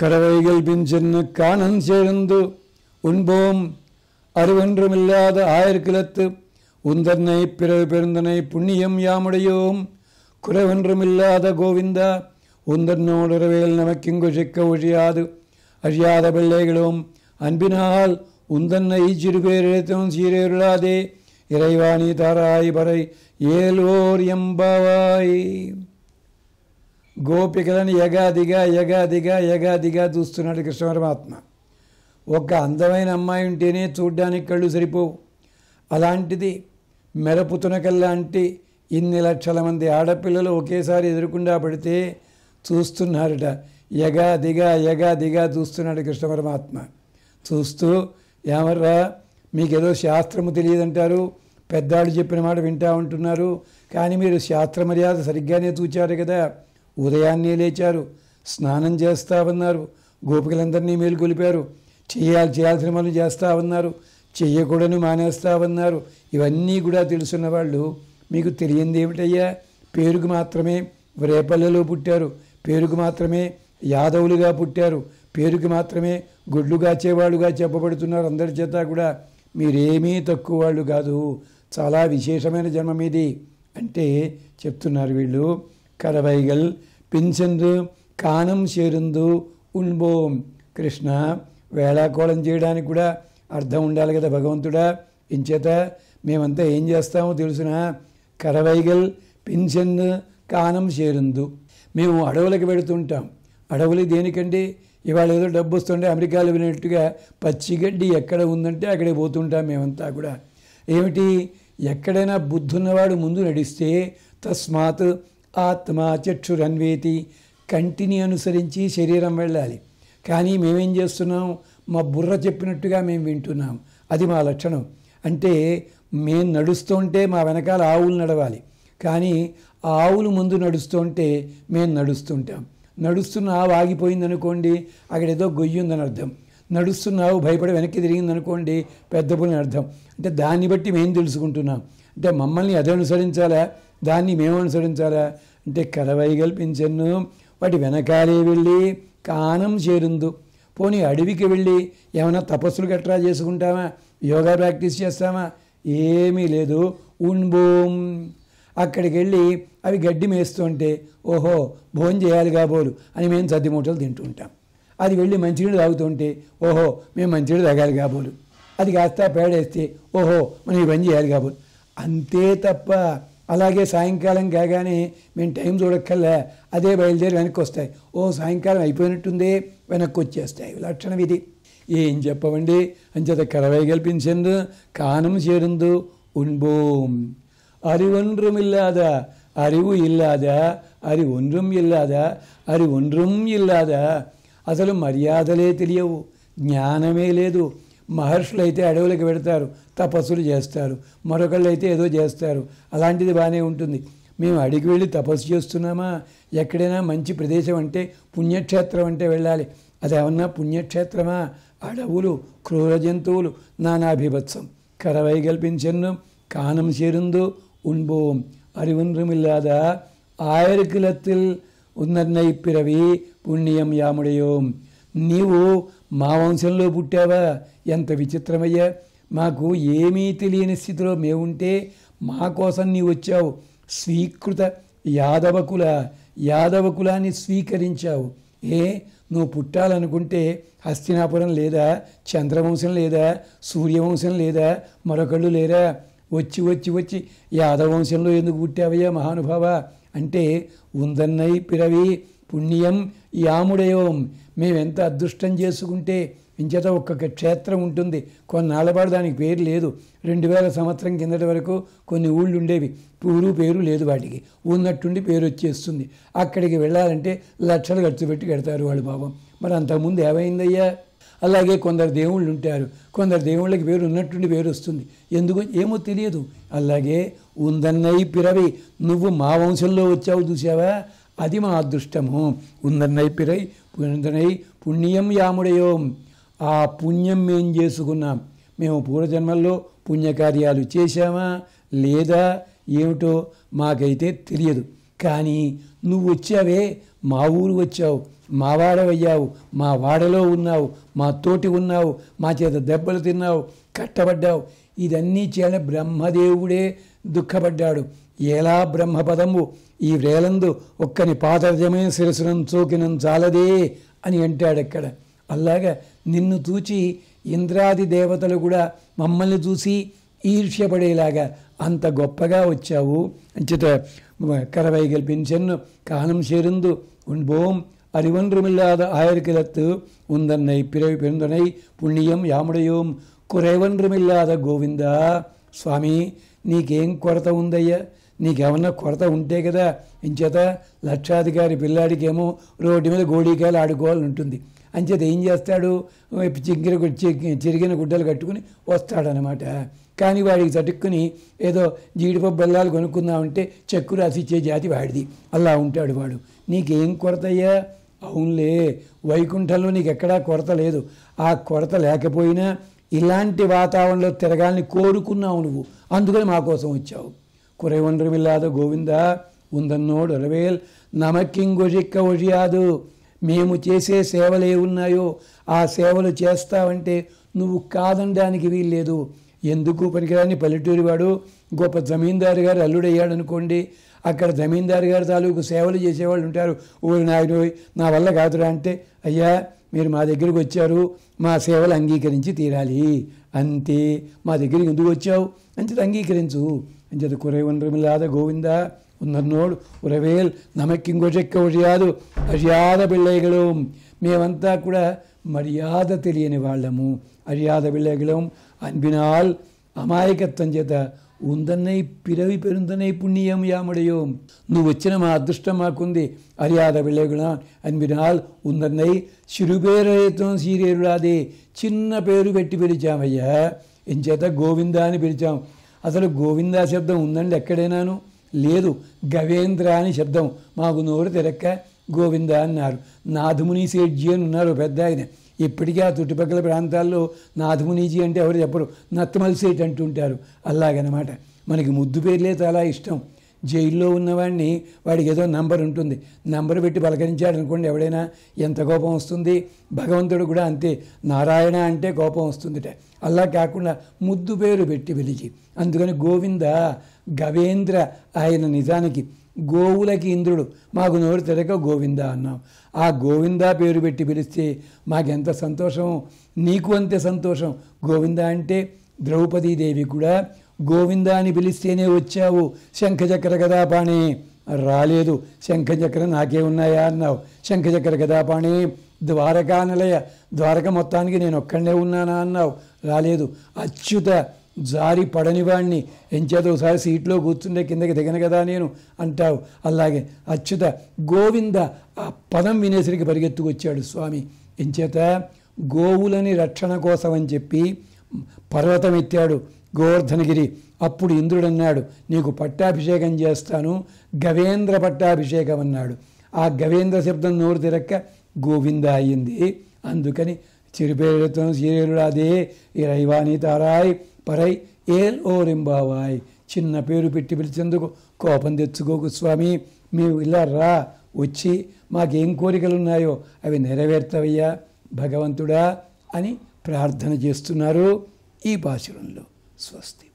கறவைகள் பின் சென்னு காணன் சேர்ந்து உண்போம் அருவென்றுமில்லாத ஆயிரக்கிலத்து உந்தன்னை பிறகு பெருந்தனை புண்ணியம் யாமுடையோம் குறைவென்றுமில்லாத கோவிந்தா உந்தன்னோடு இரவையில் நமக்கிங்கு சிக்க ஒழியாது அழியாத பிள்ளைகளும் அன்பினால் உந்தன்னை சிறுபேரிடத்திலும் சீரேருளாதே இறைவாணி தாராய் வரை ஏலோர் எம்பாவாய் గోపికలను యగాదిగా యగాదిగా యగాదిగా చూస్తున్నాడు కృష్ణ పరమాత్మ ఒక అందమైన అమ్మాయి ఉంటేనే చూడ్డానికి కళ్ళు సరిపోవు అలాంటిది మెరపుతునకల్లాంటి ఇన్ని లక్షల మంది ఆడపిల్లలు ఒకేసారి ఎదురకుండా పడితే చూస్తున్నారట యగాదిగా యగాదిగా చూస్తున్నాడు కృష్ణ పరమాత్మ చూస్తూ ఏమర్రా మీకేదో శాస్త్రము తెలియదంటారు పెద్దాళ్ళు చెప్పిన మాట వింటూ ఉంటున్నారు కానీ మీరు శాస్త్ర మర్యాద సరిగ్గానే చూచారు కదా ఉదయాన్నే లేచారు స్నానం ఉన్నారు గోపికలందరినీ మేలుకొలిపారు చేయాలి చేయాల్సిన పనులు ఉన్నారు చెయ్యకూడని ఉన్నారు ఇవన్నీ కూడా తెలుసున్న వాళ్ళు మీకు తెలియంది ఏమిటయ్యా పేరుకు మాత్రమే రేపల్లెలో పుట్టారు పేరుకు మాత్రమే యాదవులుగా పుట్టారు పేరుకి మాత్రమే గుడ్లు కాచేవాళ్ళుగా చెప్పబడుతున్నారు అందరి చేత కూడా మీరేమీ తక్కువ వాళ్ళు కాదు చాలా విశేషమైన జన్మ మీది అంటే చెప్తున్నారు వీళ్ళు கறவைகள் பின் சென்று కానం చేరుందు ఉన్బోం కృష్ణ వేళాకోళం చేయడానికి కూడా అర్థం ఉండాలి కదా భగవంతుడా ఇంచేత మేమంతా ఏం చేస్తామో తెలుసిన కరవైగల్ పింఛందు కానం చేరుందు మేము అడవులకు పెడుతుంటాం అడవులు దేనికండి ఇవాళ ఏదో డబ్బు వస్తుంటే అమెరికాలో వెళ్ళినట్టుగా పచ్చిగడ్డి ఎక్కడ ఉందంటే అక్కడే పోతుంటాం మేమంతా కూడా ఏమిటి ఎక్కడైనా బుద్ధున్నవాడు ముందు నడిస్తే తస్మాత్ ఆత్మ చక్షురన్వేతి కంటిని అనుసరించి శరీరం వెళ్ళాలి కానీ మేమేం చేస్తున్నాం మా బుర్ర చెప్పినట్టుగా మేము వింటున్నాం అది మా లక్షణం అంటే మేము నడుస్తుంటే మా వెనకాల ఆవులు నడవాలి కానీ ఆవులు ముందు నడుస్తుంటే మేము నడుస్తుంటాం నడుస్తున్న ఆవు ఆగిపోయింది అనుకోండి అక్కడ ఏదో ఉందని అర్థం నడుస్తున్న ఆవు భయపడి వెనక్కి తిరిగింది అనుకోండి పెద్ద పులిని అర్థం అంటే దాన్ని బట్టి మేము తెలుసుకుంటున్నాం అంటే మమ్మల్ని అదే అనుసరించాలా దాన్ని మేము అనుసరించాలా అంటే కలవై కల్పించను వాటి వెనకాలే వెళ్ళి కానం చేరుందు పోనీ అడవికి వెళ్ళి ఏమైనా తపస్సులు గట్రా చేసుకుంటామా యోగా ప్రాక్టీస్ చేస్తామా ఏమీ లేదు ఉన్బోం అక్కడికి వెళ్ళి అవి గడ్డి మేస్తుంటే ఓహో భోజనం చేయాలి కాబోలు అని మేము సర్ది మూటలు తింటూ ఉంటాం అది వెళ్ళి మంచినీళ్ళు తాగుతుంటే ఓహో మేము మంచినీళ్ళు తాగాలి కాబోలు అది కాస్త పేడేస్తే ఓహో మనం ఇవన్నీ పని చేయాలి కాబోలు అంతే తప్ప అలాగే సాయంకాలం కాగానే మేము టైం చూడక్కల్లా అదే బయలుదేరి వెనక్కి వస్తాయి ఓ సాయంకాలం అయిపోయినట్టుందే వెనక్కి వచ్చేస్తాయి లక్షణం ఇది ఏం చెప్పవండి అంచేత కరవై కల్పించిండు కానం చేరుందు ఉన్బోం అరి ఒండ్రం ఇల్లాదా అరివు ఇల్లాదా అరి ఒండ్రం இல்லாத అరి ఒండ్రం ఇల్లాదా అసలు మర్యాదలే తెలియవు జ్ఞానమే లేదు మహర్షులు అయితే అడవులకు పెడతారు తపస్సులు చేస్తారు మరొకళ్ళు అయితే ఏదో చేస్తారు అలాంటిది బాగానే ఉంటుంది మేము అడిగి వెళ్ళి తపస్సు చేస్తున్నామా ఎక్కడైనా మంచి ప్రదేశం అంటే పుణ్యక్షేత్రం అంటే వెళ్ళాలి అది ఏమన్నా పుణ్యక్షేత్రమా అడవులు క్రూర జంతువులు నానాభిభత్సం కరవై కల్పించను కానం చేరుందో உண்போம் அறிவொன்றுமில்லாத ஆயிரக்கிலத்தில் உன்னர்னை పిరవి పుణ్యం యాముడయోం నీవు మా వంశంలో పుట్టావా ఎంత విచిత్రమయ్యా మాకు ఏమీ తెలియని స్థితిలో మేముంటే మా కోసం నీ వచ్చావు స్వీకృత యాదవకుల యాదవకులాన్ని స్వీకరించావు ఏ నువ్వు పుట్టాలనుకుంటే హస్తినాపురం లేదా చంద్రవంశం లేదా సూర్యవంశం లేదా మరొకళ్ళు లేరా వచ్చి వచ్చి వచ్చి యాదవంశంలో ఎందుకు పుట్టావయ్యా మహానుభావ అంటే ఉందన్నై పిరవి పుణ్యం యాముడేవం మేమెంత అదృష్టం చేసుకుంటే ఇంచేత ఒక్కొక్క క్షేత్రం ఉంటుంది కొన్నాళ్ళపాటు దానికి పేరు లేదు రెండు వేల సంవత్సరం కిందటి వరకు కొన్ని ఊళ్ళు ఉండేవి పూరు పేరు లేదు వాటికి ఉన్నట్టుండి పేరు వచ్చేస్తుంది అక్కడికి వెళ్ళాలంటే లక్షలు ఖర్చు పెట్టి కడతారు వాళ్ళు పాపం మరి అంతకుముందు ఏమైందయ్యా అలాగే కొందరు దేవుళ్ళు ఉంటారు కొందరు దేవుళ్ళకి పేరు ఉన్నట్టుండి పేరు వస్తుంది ఎందుకు ఏమో తెలియదు అలాగే ఉందన్నై పిరవి నువ్వు మా వంశంలో వచ్చావు చూసావా అది మా అదృష్టము ఉందన్నై పిరై పునరుదనై పుణ్యం యాముడయో ఆ పుణ్యం మేం చేసుకున్నాం మేము పూర్వజన్మల్లో పుణ్యకార్యాలు చేశామా లేదా ఏమిటో మాకైతే తెలియదు కానీ నువ్వు వచ్చావే మా ఊరు వచ్చావు మా వాడవయ్యావు మా వాడలో ఉన్నావు మా తోటి ఉన్నావు మా చేత దెబ్బలు తిన్నావు కట్టబడ్డావు ఇదన్నీ చేయాలి బ్రహ్మదేవుడే దుఃఖపడ్డాడు ఎలా బ్రహ్మపదము ఈ వేలందు ఒక్కని పాతజమే శిరసునం చోకినం చాలదే అని అంటాడు అక్కడ అలాగా నిన్ను చూచి ఇంద్రాది దేవతలు కూడా మమ్మల్ని చూసి ఈర్ష్యపడేలాగా అంత గొప్పగా వచ్చావు అంచేత కరవై పెంచెన్ను కాలం చేరుందు ఉన్బోం அறிவொன்றுமில்லாத ఆయరికిలత్తు ఉందన్నై పిరవి பெருந்தனை పుణ్యం யாமுடையோம் కురైవన్రుమిల్లాద గోవిందా స్వామి నీకేం కొరత ఉందయ్యా నీకేమన్నా కొరత ఉంటే కదా ఇంచేత లక్షాధికారి పిల్లాడికేమో రోడ్డు మీద గోడీకాయలు ఆడుకోవాలని ఉంటుంది అంచేత ఏం చేస్తాడు చింకిన చిరిగిన గుడ్డలు కట్టుకుని వస్తాడనమాట కానీ వాడికి తటుక్కుని ఏదో జీడిపప్పు బెల్లాలు కొనుక్కుందామంటే చెక్కు రాసి ఇచ్చే జాతి వాడిది అలా ఉంటాడు వాడు నీకేం కొరతయ్యా అవునులే వైకుంఠంలో నీకు ఎక్కడా కొరత లేదు ఆ కొరత లేకపోయినా ఇలాంటి వాతావరణంలో తిరగాలని కోరుకున్నావు నువ్వు అందుకని మా కోసం వచ్చావు కురైవండ్రమిల్లాదు గోవింద ఉందన్నోడు అరవేల్ నమకింగొజిక్క ఒజియాదు మేము చేసే సేవలు ఉన్నాయో ఆ సేవలు చేస్తావంటే నువ్వు కాదనడానికి వీల్లేదు ఎందుకు పనికిరాని వాడు గొప్ప జమీందారు గారు అల్లుడయ్యాడు అనుకోండి అక్కడ జమీందారు గారు తాలూకు సేవలు చేసేవాళ్ళు ఉంటారు ఊరి నాయుడు నా వల్ల కాదురా అంటే అయ్యా మీరు మా దగ్గరికి వచ్చారు మా సేవలు అంగీకరించి తీరాలి అంతే మా దగ్గరికి ఎందుకు వచ్చావు అంచేది అంగీకరించు అంచేది కుறை ஒன்றுமில்லாத கோவிந்தா உன்னோடு உறவேல் நமக்கு ఇంకొక ஒழியாது అర్యాద பிள்ளைகளும் మేమంతా కూడా మర్యాద తెలియని వాళ్ళము అర్యాద పిల్లగలం అన్బినాల్ అమాయకత్వం చేత ఉందన్నై పిరవి పెరుందనై పుణ్యం యామడయో నువ్వు వచ్చిన మా అదృష్టం మాకుంది అరియాద అని వినాల్ ఉందన్నై చిరుపేరయత్వం సీరేరుడాదే చిన్న పేరు పెట్టి పిలిచామయ్యా ఎంచేత గోవింద అని పిలిచాం అసలు గోవిందా శబ్దం ఉందండి ఎక్కడైనాను లేదు గవేంద్ర అని శబ్దం మాకు నోరు తెరక్క గోవింద అన్నారు నాథముని సేడ్జి అని ఉన్నారు పెద్ద ఆయన ఇప్పటికీ ఆ చుట్టుపక్కల ప్రాంతాల్లో నాథమునీజీ అంటే ఎవరు చెప్పరు నత్తమలిసేటి అంటుంటారు అలాగనమాట మనకి ముద్దు పేర్లే చాలా ఇష్టం జైల్లో ఉన్నవాడిని వాడికి ఏదో నంబర్ ఉంటుంది నంబర్ పెట్టి పలకరించాడు అనుకోండి ఎవడైనా ఎంత కోపం వస్తుంది భగవంతుడు కూడా అంతే నారాయణ అంటే కోపం వస్తుందిట అలా కాకుండా ముద్దు పేరు పెట్టి వెలిగి అందుకని గోవింద గవేంద్ర ఆయన నిజానికి గోవులకి ఇంద్రుడు మాకు నోరు తెరక గోవింద అన్నాం ఆ గోవింద పేరు పెట్టి పిలిస్తే మాకెంత సంతోషం నీకు అంతే సంతోషం గోవింద అంటే ద్రౌపదీదేవి కూడా గోవింద అని పిలిస్తేనే వచ్చావు శంఖచక్ర కదా రాలేదు శంఖచక్ర నాకే ఉన్నాయా అన్నావు శంఖచక్ర కదా పాణి ద్వారకా నిలయ ద్వారక మొత్తానికి నేను ఒక్కడనే ఉన్నానా అన్నావు రాలేదు అచ్యుత జారి వాణ్ణి ఎంచేత ఒకసారి సీట్లో కూర్చుంటే కిందకి దిగను కదా నేను అంటావు అలాగే అచ్యుత గోవింద ఆ పదం వినేసరికి పరిగెత్తుకొచ్చాడు స్వామి ఎంచేత గోవులని రక్షణ కోసం అని చెప్పి పర్వతం ఎత్తాడు గోవర్ధనగిరి అప్పుడు ఇంద్రుడన్నాడు నీకు పట్టాభిషేకం చేస్తాను గవేంద్ర పట్టాభిషేకం అన్నాడు ఆ గవేంద్ర శబ్దం నోరు తిరక్క గోవింద అయింది అందుకని చిరుపేరుతో ఈ రైవాణి తారాయ్ పరై ఏల్ ఓ రింబావాయ్ చిన్న పేరు పెట్టి పిలిచేందుకు కోపం తెచ్చుకోకు స్వామి మీరు ఇలా రా వచ్చి మాకేం కోరికలున్నాయో అవి నెరవేర్తవయ్యా భగవంతుడా అని ప్రార్థన చేస్తున్నారు ఈ పాశురంలో స్వస్తి